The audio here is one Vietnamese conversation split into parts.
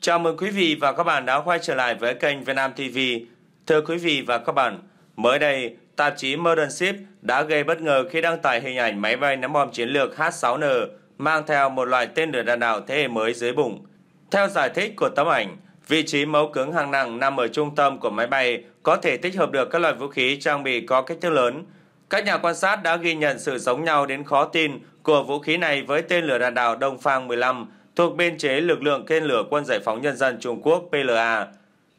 Chào mừng quý vị và các bạn đã quay trở lại với kênh Vietnam TV. Thưa quý vị và các bạn, mới đây, tạp chí Modern Ship đã gây bất ngờ khi đăng tải hình ảnh máy bay ném bom chiến lược H-6N mang theo một loại tên lửa đạn đạo thế hệ mới dưới bụng. Theo giải thích của tấm ảnh, vị trí mấu cứng hàng nặng nằm ở trung tâm của máy bay có thể tích hợp được các loại vũ khí trang bị có kích thước lớn. Các nhà quan sát đã ghi nhận sự giống nhau đến khó tin của vũ khí này với tên lửa đạn đạo Đông Phang 15 thuộc biên chế lực lượng tên lửa quân giải phóng nhân dân Trung Quốc PLA.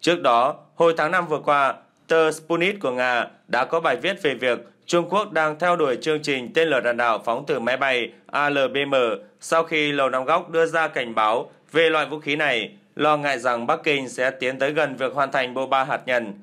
Trước đó, hồi tháng 5 vừa qua, tờ Sputnik của Nga đã có bài viết về việc Trung Quốc đang theo đuổi chương trình tên lửa đạn đạo phóng từ máy bay ALBM sau khi Lầu Năm Góc đưa ra cảnh báo về loại vũ khí này, lo ngại rằng Bắc Kinh sẽ tiến tới gần việc hoàn thành bộ ba hạt nhân.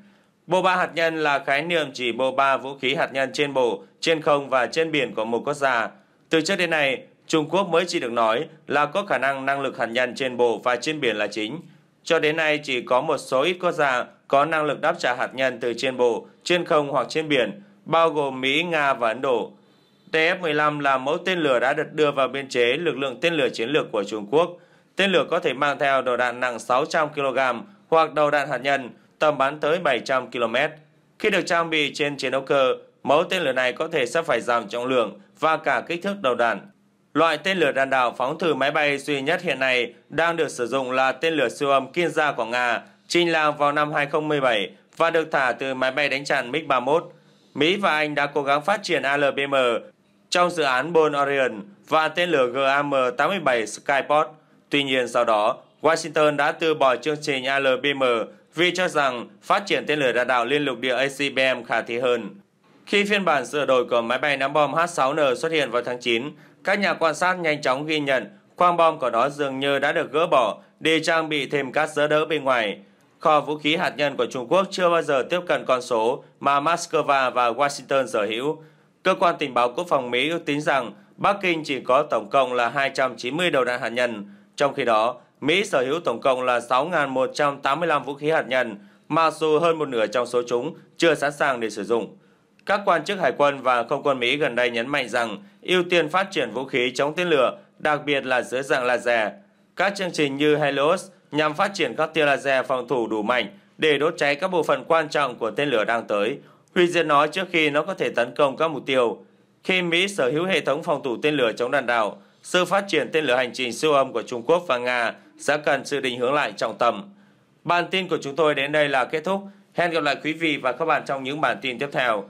Bộ ba hạt nhân là khái niệm chỉ bộ ba vũ khí hạt nhân trên bộ, trên không và trên biển của một quốc gia. Từ trước đến nay, Trung Quốc mới chỉ được nói là có khả năng năng lực hạt nhân trên bộ và trên biển là chính. Cho đến nay chỉ có một số ít quốc gia có năng lực đáp trả hạt nhân từ trên bộ, trên không hoặc trên biển, bao gồm Mỹ, Nga và Ấn Độ. TF-15 là mẫu tên lửa đã được đưa vào biên chế lực lượng tên lửa chiến lược của Trung Quốc. Tên lửa có thể mang theo đầu đạn nặng 600 kg hoặc đầu đạn hạt nhân, tầm bắn tới 700 km. Khi được trang bị trên chiến đấu cơ, mẫu tên lửa này có thể sẽ phải giảm trọng lượng và cả kích thước đầu đạn Loại tên lửa đạn đạo phóng thử máy bay duy nhất hiện nay đang được sử dụng là tên lửa siêu âm Kinza của Nga, trình làng vào năm 2017 và được thả từ máy bay đánh chặn MiG-31. Mỹ và Anh đã cố gắng phát triển ALBM trong dự án Bone Orion và tên lửa GAM-87 Skyport. Tuy nhiên sau đó, Washington đã từ bỏ chương trình ALBM vì cho rằng phát triển tên lửa đạn đạo liên lục địa ACBM khả thi hơn. Khi phiên bản sửa đổi của máy bay ném bom H-6N xuất hiện vào tháng 9, các nhà quan sát nhanh chóng ghi nhận khoang bom của nó dường như đã được gỡ bỏ để trang bị thêm các dỡ đỡ bên ngoài. Kho vũ khí hạt nhân của Trung Quốc chưa bao giờ tiếp cận con số mà Moscow và Washington sở hữu. Cơ quan tình báo quốc phòng Mỹ ước tính rằng Bắc Kinh chỉ có tổng cộng là 290 đầu đạn hạt nhân. Trong khi đó, Mỹ sở hữu tổng cộng là 6.185 vũ khí hạt nhân, mặc dù hơn một nửa trong số chúng chưa sẵn sàng để sử dụng. Các quan chức hải quân và không quân Mỹ gần đây nhấn mạnh rằng ưu tiên phát triển vũ khí chống tên lửa, đặc biệt là dưới dạng laser. Các chương trình như Helios nhằm phát triển các tia laser phòng thủ đủ mạnh để đốt cháy các bộ phận quan trọng của tên lửa đang tới, hủy diệt nó trước khi nó có thể tấn công các mục tiêu. Khi Mỹ sở hữu hệ thống phòng thủ tên lửa chống đạn đạo, sự phát triển tên lửa hành trình siêu âm của Trung Quốc và Nga sẽ cần sự định hướng lại trọng tâm. Bản tin của chúng tôi đến đây là kết thúc. Hẹn gặp lại quý vị và các bạn trong những bản tin tiếp theo.